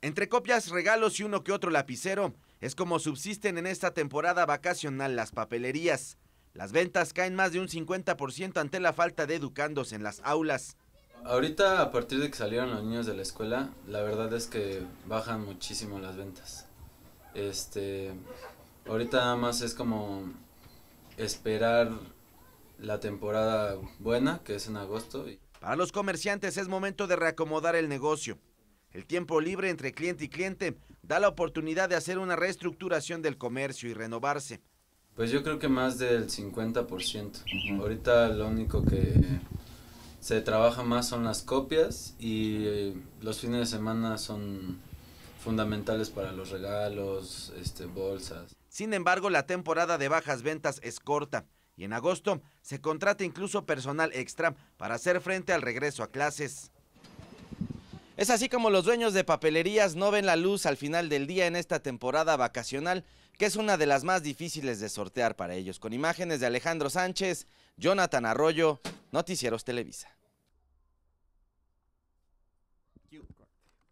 Entre copias, regalos y uno que otro lapicero, es como subsisten en esta temporada vacacional las papelerías. Las ventas caen más de un 50% ante la falta de educandos en las aulas. Ahorita, a partir de que salieron los niños de la escuela, la verdad es que bajan muchísimo las ventas. Este, ahorita nada más es como esperar la temporada buena, que es en agosto. Para los comerciantes es momento de reacomodar el negocio. El tiempo libre entre cliente y cliente da la oportunidad de hacer una reestructuración del comercio y renovarse. Pues yo creo que más del 50%. Ahorita lo único que se trabaja más son las copias y los fines de semana son fundamentales para los regalos, este, bolsas. Sin embargo, la temporada de bajas ventas es corta y en agosto se contrata incluso personal extra para hacer frente al regreso a clases. Es así como los dueños de papelerías no ven la luz al final del día en esta temporada vacacional, que es una de las más difíciles de sortear para ellos, con imágenes de Alejandro Sánchez, Jonathan Arroyo, Noticieros Televisa.